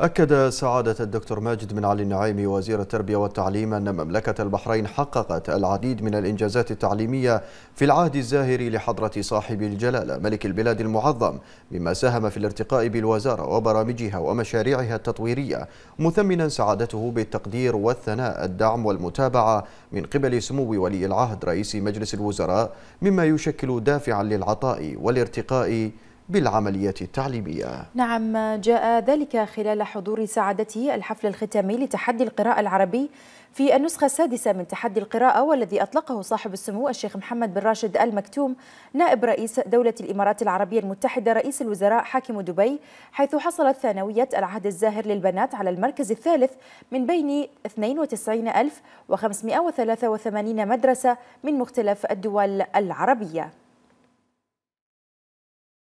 أكد سعادة الدكتور ماجد بن علي النعيمي وزير التربية والتعليم أن مملكة البحرين حققت العديد من الإنجازات التعليمية في العهد الزاهر لحضرة صاحب الجلالة ملك البلاد المعظم مما ساهم في الارتقاء بالوزارة وبرامجها ومشاريعها التطويرية مثمنا سعادته بالتقدير والثناء الدعم والمتابعة من قبل سمو ولي العهد رئيس مجلس الوزراء مما يشكل دافعا للعطاء والارتقاء بالعمليات التعليمية نعم جاء ذلك خلال حضور سعادته الحفل الختامي لتحدي القراءة العربي في النسخة السادسة من تحدي القراءة والذي أطلقه صاحب السمو الشيخ محمد بن راشد المكتوم نائب رئيس دولة الإمارات العربية المتحدة رئيس الوزراء حاكم دبي حيث حصلت ثانوية العهد الزاهر للبنات على المركز الثالث من بين 92583 مدرسة من مختلف الدول العربية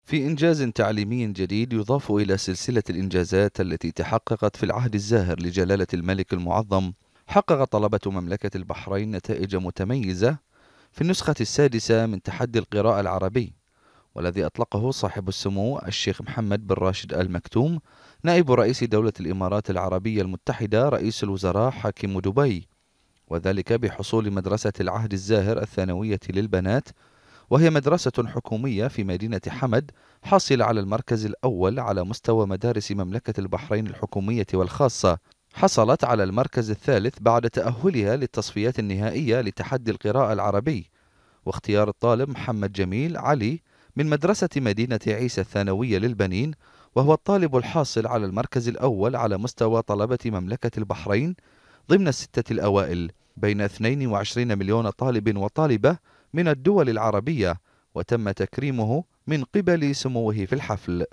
في إنجاز تعليمي جديد يضاف إلى سلسلة الإنجازات التي تحققت في العهد الزاهر لجلالة الملك المعظم حقق طلبة مملكة البحرين نتائج متميزة في النسخة السادسة من تحدي القراءة العربي والذي أطلقه صاحب السمو الشيخ محمد بن راشد آل مكتوم نائب رئيس دولة الإمارات العربية المتحدة رئيس الوزراء حاكم دبي وذلك بحصول مدرسة العهد الزاهر الثانوية للبنات وهي مدرسة حكومية في مدينة حمد حاصلة على المركز الأول على مستوى مدارس مملكة البحرين الحكومية والخاصة حصلت على المركز الثالث بعد تأهلها للتصفيات النهائية لتحدي القراءة العربي واختيار الطالب محمد جميل علي من مدرسة مدينة عيسى الثانوية للبنين وهو الطالب الحاصل على المركز الأول على مستوى طلبة مملكة البحرين ضمن الستة الأوائل بين 22 مليون طالب وطالبة من الدول العربية وتم تكريمه من قبل سموه في الحفل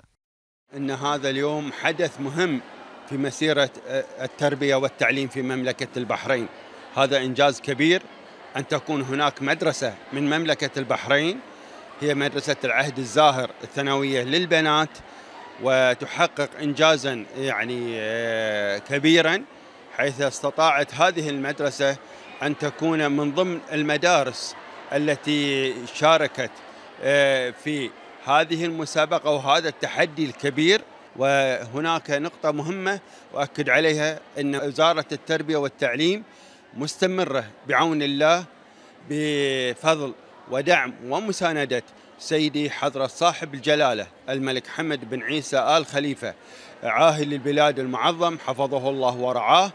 أن هذا اليوم حدث مهم في مسيرة آه، التربية والتعليم في مملكة البحرين هذا إنجاز كبير أن تكون هناك مدرسة من مملكة البحرين هي مدرسة العهد الزاهر الثانوية للبنات وتحقق إنجازا يعني آه، كبيرا حيث استطاعت هذه المدرسة أن تكون من ضمن المدارس التي شاركت آه، في هذه المسابقة وهذا التحدي الكبير وهناك نقطة مهمة وأكد عليها أن وزارة التربية والتعليم مستمرة بعون الله بفضل ودعم ومساندة سيدي حضرة صاحب الجلالة الملك حمد بن عيسى آل خليفة عاهل البلاد المعظم حفظه الله ورعاه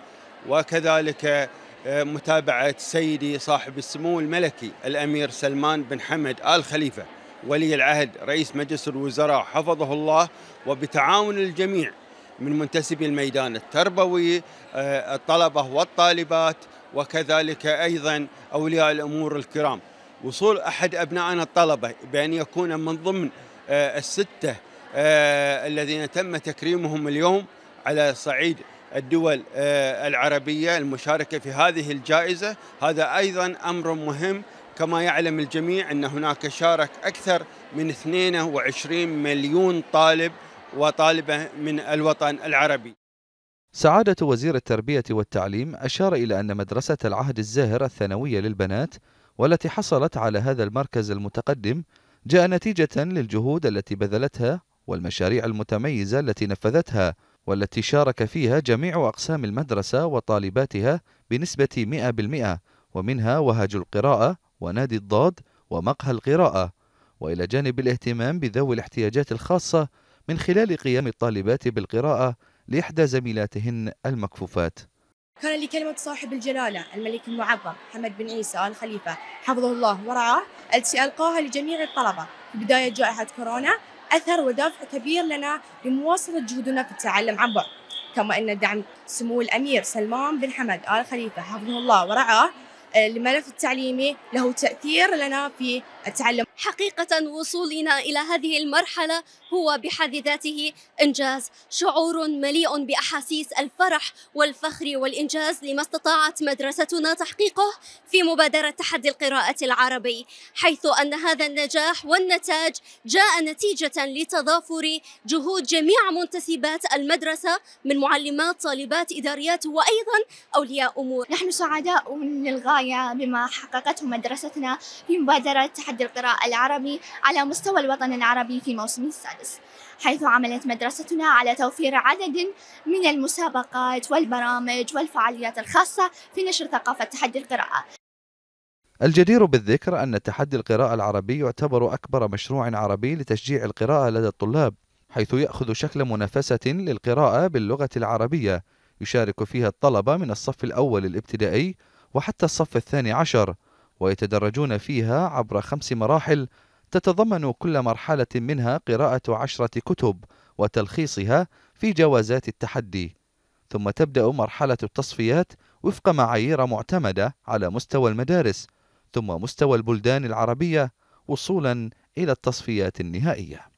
وكذلك آه، متابعة سيدي صاحب السمو الملكي الأمير سلمان بن حمد آل خليفة ولي العهد رئيس مجلس الوزراء حفظه الله وبتعاون الجميع من منتسبي الميدان التربوي آه، الطلبة والطالبات وكذلك أيضا أولياء الأمور الكرام وصول أحد أبنائنا الطلبة بأن يكون من ضمن آه، الستة الذين تم تكريمهم اليوم على صعيد الدول آه، العربية المشاركة في هذه الجائزة هذا أيضا أمر مهم كما يعلم الجميع أن هناك شارك أكثر من 22 مليون طالب وطالبة من الوطن العربي سعادة وزير التربية والتعليم أشار إلى أن مدرسة العهد الزاهر الثانوية للبنات والتي حصلت على هذا المركز المتقدم جاء نتيجة للجهود التي بذلتها والمشاريع المتميزة التي نفذتها والتي شارك فيها جميع أقسام المدرسة وطالباتها بنسبة 100% ومنها وهج القراءة ونادي الضاد ومقهى القراءة وإلى جانب الاهتمام بذوي الاحتياجات الخاصة من خلال قيام الطالبات بالقراءة لإحدى زميلاتهن المكفوفات كان لي كلمة صاحب الجلالة الملك المعظم محمد بن عيسى آل خليفة حفظه الله ورعاه التي ألقاها لجميع الطلبة في بداية جائحة كورونا أثر ودافع كبير لنا لمواصلة جهودنا في التعلم عن بعد كما أن دعم سمو الأمير سلمان بن حمد آل خليفة حفظه الله ورعاه الملف آه، التعليمي له تأثير لنا في التعلم حقيقة وصولنا إلى هذه المرحلة هو بحد ذاته إنجاز شعور مليء بأحاسيس الفرح والفخر والإنجاز لما استطاعت مدرستنا تحقيقه في مبادرة تحدي القراءة العربي حيث أن هذا النجاح والنتاج جاء نتيجة لتضافر جهود جميع منتسبات المدرسة من معلمات طالبات إداريات وأيضا أولياء أمور نحن سعداء للغاية بما حققته مدرستنا في مبادرة تحدي القراءة العربي على مستوى الوطن العربي في موسمه السادس حيث عملت مدرستنا على توفير عدد من المسابقات والبرامج والفعاليات الخاصة في نشر ثقافة تحدي القراءة الجدير بالذكر أن تحدي القراءة العربي يعتبر أكبر مشروع عربي لتشجيع القراءة لدى الطلاب حيث يأخذ شكل منافسة للقراءة باللغة العربية يشارك فيها الطلبة من الصف الأول الابتدائي وحتى الصف الثاني عشر ويتدرجون فيها عبر خمس مراحل تتضمن كل مرحلة منها قراءة عشرة كتب وتلخيصها في جوازات التحدي ثم تبدأ مرحلة التصفيات وفق معايير معتمدة على مستوى المدارس ثم مستوى البلدان العربية وصولا إلى التصفيات النهائية